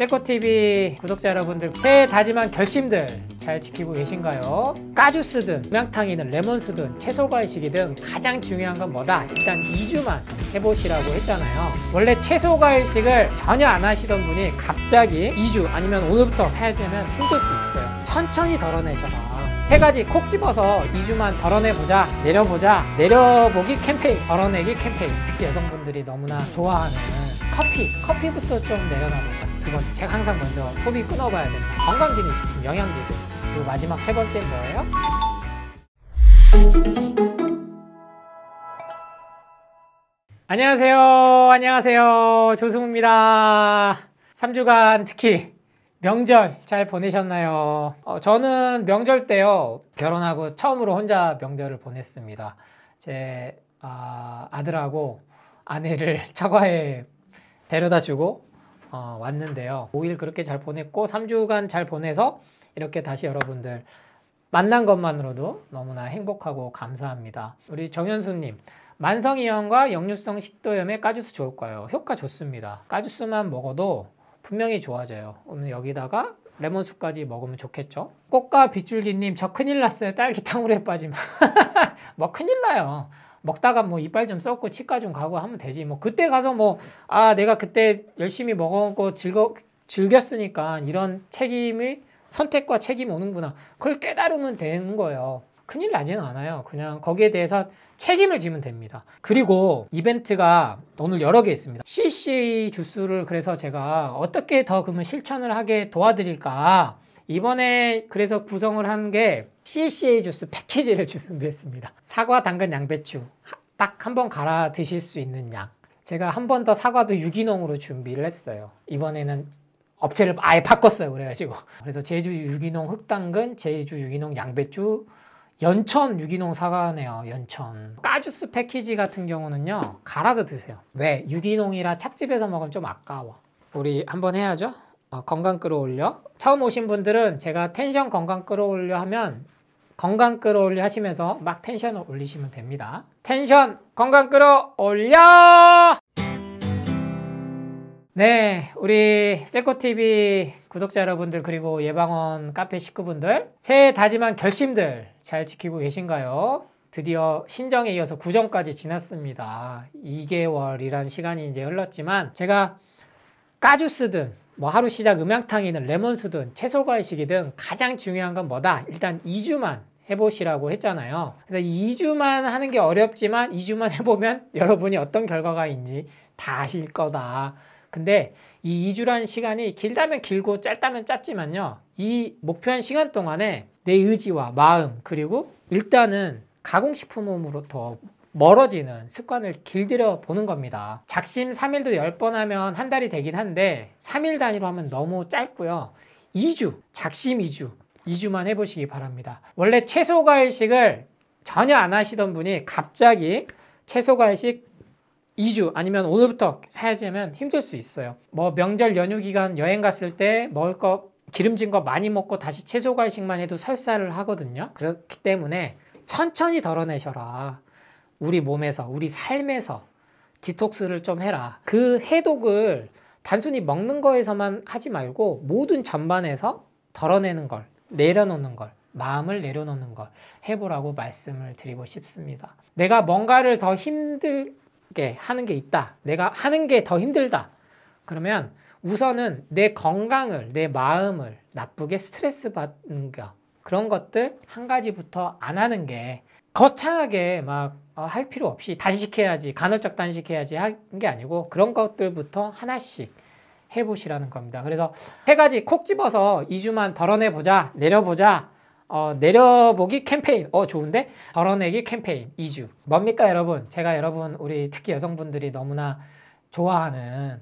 세코 t v 구독자 여러분들 새해 다짐한 결심들 잘 지키고 계신가요? 까주스든 음양탕이든 레몬스든 채소과일식이 든 가장 중요한 건 뭐다? 일단 2주만 해보시라고 했잖아요 원래 채소과일식을 전혀 안 하시던 분이 갑자기 2주 아니면 오늘부터 해야되면 힘들 수 있어요 천천히 덜어내셔라 세 가지 콕 집어서 2주만 덜어내보자 내려보자 내려보기 캠페인 덜어내기 캠페인 특히 여성분들이 너무나 좋아하는 커피 커피부터 좀 내려놔보자 두 번째, 책 항상 먼저 소비 끊어봐야 된다. 건강기능식품, 영양기능. 그리고 마지막 세 번째 뭐예요? 안녕하세요. 안녕하세요. 조승우입니다. 3주간 특히 명절 잘 보내셨나요? 어, 저는 명절 때요. 결혼하고 처음으로 혼자 명절을 보냈습니다. 제 어, 아들하고 아내를 처가에 데려다 주고 어, 왔는데요. 5일 그렇게 잘 보냈고 3주간 잘 보내서 이렇게 다시 여러분들 만난 것만으로도 너무나 행복하고 감사합니다. 우리 정현수님 만성이염과 역류성 식도염에 까주스 좋을 까요 효과 좋습니다. 까주스만 먹어도 분명히 좋아져요. 오늘 여기다가 레몬수까지 먹으면 좋겠죠? 꽃과 빗줄기님 저 큰일 났어요. 딸기탕후루에 빠지면. 뭐 큰일 나요. 먹다가 뭐 이빨 좀 썩고 치과 좀 가고 하면 되지. 뭐 그때 가서 뭐 아 내가 그때 열심히 먹었고 즐거 즐겼으니까 이런 책임이 선택과 책임 오는구나. 그걸 깨달으면 되는 거예요. 큰일 나지는 않아요. 그냥 거기에 대해서 책임을 지면 됩니다. 그리고 이벤트가 오늘 여러 개 있습니다. CC 주스를 그래서 제가 어떻게 더 그러면 실천을 하게 도와드릴까? 이번에 그래서 구성을 한게 CCA 주스 패키지를 준비했습니다. 사과, 당근, 양배추 딱 한 번 갈아 드실 수 있는 양 제가 한 번 더 사과도 유기농으로 준비를 했어요. 이번에는 업체를 아예 바꿨어요. 그래가지고 그래서 제주 유기농 흑당근, 제주 유기농 양배추 연천 유기농 사과네요. 연천. 까주스 패키지 같은 경우는요. 갈아서 드세요. 왜? 유기농이라 찹집에서 먹으면 좀 아까워. 우리 한번 해야죠. 어, 건강 끌어올려. 처음 오신 분들은 제가 텐션 건강 끌어올려 하면 건강 끌어올리 하시면서 막 텐션을 올리시면 됩니다. 텐션 건강 끌어올려! 네, 우리 세코TV 구독자 여러분들 그리고 예방원 카페 식구분들 새해 다짐한 결심들 잘 지키고 계신가요? 드디어 신정에 이어서 구정까지 지났습니다. 2개월이란 시간이 이제 흘렀지만 제가 까주스든 뭐 하루 시작 음양탕이든 레몬수든 채소 과일식이든 가장 중요한 건 뭐다? 일단 2주만 해보시라고 했잖아요. 그래서 2주만 하는 게 어렵지만 2주만 해보면 여러분이 어떤 결과가있는지다 아실 거다. 근데 이 2주라는 시간이 길다면 길고 짧다면 짧지만요. 이 목표한 시간 동안에 내 의지와 마음 그리고 일단은 가공식품으로부터 멀어지는 습관을 길들여 보는 겁니다. 작심 3일도 10번 하면 한 달이 되긴 한데 3일 단위로 하면 너무 짧고요. 2주, 작심 2주, 2주만 해보시기 바랍니다. 원래 채소 과일식을 전혀 안 하시던 분이 갑자기 채소 과일식 2주 아니면 오늘부터 해야지면 힘들 수 있어요. 뭐 명절 연휴 기간 여행 갔을 때 먹을 거 기름진 거 많이 먹고 다시 채소 과일식만 해도 설사를 하거든요. 그렇기 때문에 천천히 덜어내셔라. 우리 몸에서, 우리 삶에서 디톡스를 좀 해라. 그 해독을 단순히 먹는 거에서만 하지 말고 모든 전반에서 덜어내는 걸 내려놓는 걸, 마음을 내려놓는 걸 해보라고 말씀을 드리고 싶습니다. 내가 뭔가를 더 힘들게 하는 게 있다. 내가 하는 게 더 힘들다. 그러면 우선은 내 건강을, 내 마음을 나쁘게 스트레스 받는 거, 그런 것들 한 가지부터 안 하는 게 거창하게 막할 어, 필요 없이 단식해야지, 간헐적 단식해야지 한게 아니고 그런 것들부터 하나씩 해보시라는 겁니다. 그래서 세 가지 콕 집어서 2주만 덜어내보자, 내려보자, 어, 내려보기 캠페인, 어 좋은데? 덜어내기 캠페인 2주. 뭡니까 여러분? 제가 여러분 우리 특히 여성분들이 너무나 좋아하는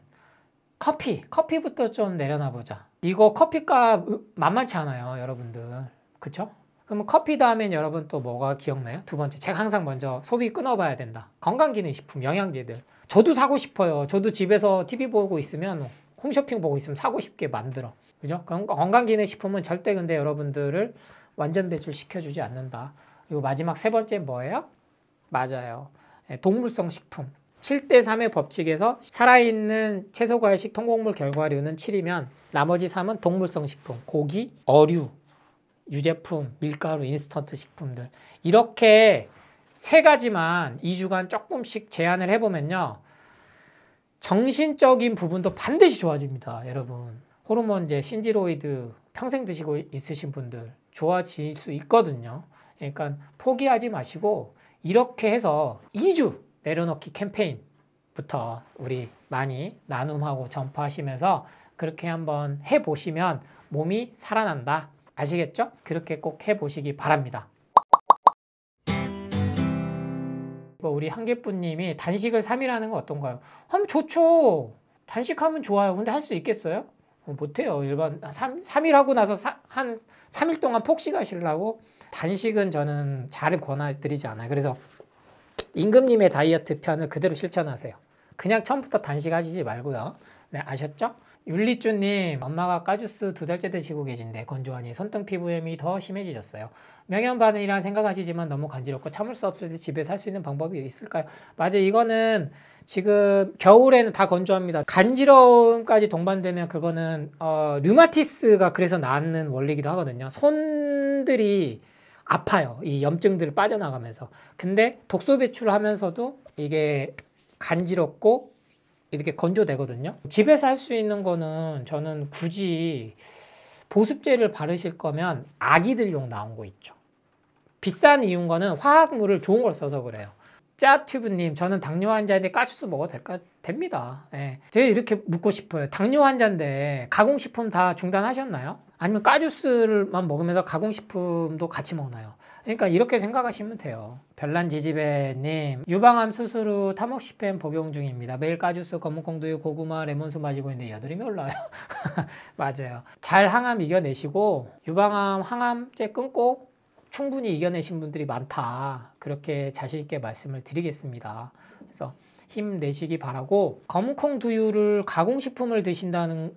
커피, 커피부터 좀 내려놔보자. 이거 커피값 만만치 않아요 여러분들. 그쵸? 그러면 커피 다음엔 여러분 또 뭐가 기억나요? 두 번째, 제가 항상 먼저 소비 끊어봐야 된다. 건강기능식품, 영양제들. 저도 사고 싶어요. 저도 집에서 TV 보고 있으면 홈쇼핑 보고 있으면 사고 싶게 만들어. 그죠? 그러니까 건강기능식품은 절대 근데 여러분들을 완전 배출시켜주지 않는다. 그리고 마지막 세 번째 뭐예요? 맞아요. 예, 동물성 식품. 7대 3의 법칙에서 살아있는 채소 과일식 통곡물 결과류는 7이면 나머지 3은 동물성 식품, 고기, 어류, 유제품, 밀가루, 인스턴트 식품들 이렇게 세 가지만 2주간 조금씩 제한을 해보면요 정신적인 부분도 반드시 좋아집니다. 여러분. 호르몬제, 신지로이드 평생 드시고 있으신 분들 좋아질 수 있거든요. 그러니까 포기하지 마시고 이렇게 해서 2주 내려놓기 캠페인부터 우리 많이 나눔하고 전파하시면서 그렇게 한번 해보시면 몸이 살아난다. 아시겠죠? 그렇게 꼭 해보시기 바랍니다. 뭐 우리 한계뿐님이 단식을 3일 하는 건 어떤가요? 하면 음, 좋죠. 단식하면 좋아요. 근데 할 수 있겠어요? 어, 못해요. 일반 3, 3일 하고 나서 사, 한 3일 동안 폭식하시려고 단식은 저는 잘 권해드리지 않아요. 그래서 임금님의 다이어트 편을 그대로 실천하세요. 그냥 처음부터 단식하시지 말고요. 네, 아셨죠? 윤리주님 엄마가 까주스 두 달째 드시고 계신데 건조하니 손등 피부염이 더 심해지셨어요. 명현반응이라 생각하시지만 너무 간지럽고 참을 수 없을 때 집에 살수 있는 방법이 있을까요? 맞아요. 이거는 지금 겨울에는 다 건조합니다. 간지러움까지 동반되면 그거는 어, 류마티스가 그래서 나는 원리기도 하거든요. 손들이 아파요. 이 염증들을 빠져나가면서. 근데 독소 배출을 하면서도 이게 간지럽고 이렇게 건조되거든요. 집에서 할 수 있는 거는 저는 굳이 보습제를 바르실 거면 아기들용 나온 거 있죠. 비싼 이유 거는 화학물을 좋은 걸 써서 그래요. 짜튜브님, 저는 당뇨 환자인데 까치수 먹어도 될까? 됩니다. 예. 제가 이렇게 묻고 싶어요. 당뇨 환자인데 가공식품 다 중단하셨나요? 아니면 까주스만 먹으면서 가공식품도 같이 먹나요? 그러니까 이렇게 생각하시면 돼요. 별난 지지배님, 유방암 수술 후 타목시펜 복용 중입니다. 매일 까주스, 검은콩두유, 고구마, 레몬수 마시고 있는데 여드름이 올라요. 맞아요. 잘 항암 이겨내시고 유방암 항암제 끊고 충분히 이겨내신 분들이 많다. 그렇게 자신 있게 말씀을 드리겠습니다. 그래서 힘내시기 바라고 검콩 두유를 가공식품을 드신다면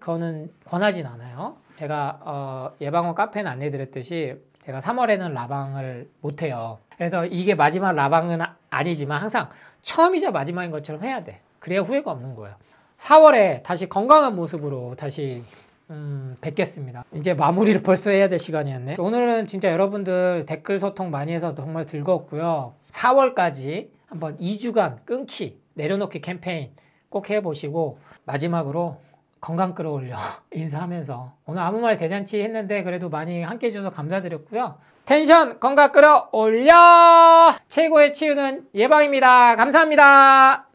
그거는 권하진 않아요. 제가 어, 예방원 카페는 안내드렸듯이 제가 3월에는 라방을 못해요. 그래서 이게 마지막 라방은 아니지만 항상 처음이자 마지막인 것처럼 해야 돼. 그래야 후회가 없는 거예요. 4월에 다시 건강한 모습으로 다시 음, 뵙겠습니다. 이제 마무리를 벌써 해야 될 시간이었네. 오늘은 진짜 여러분들 댓글 소통 많이 해서 정말 즐거웠고요. 4월까지 한번 2주간 끊기 내려놓기 캠페인 꼭 해보시고 마지막으로 건강 끌어올려 인사하면서 오늘 아무 말 대잔치 했는데 그래도 많이 함께 해줘서 감사드렸고요. 텐션 건강 끌어올려 최고의 치유는 예방입니다. 감사합니다.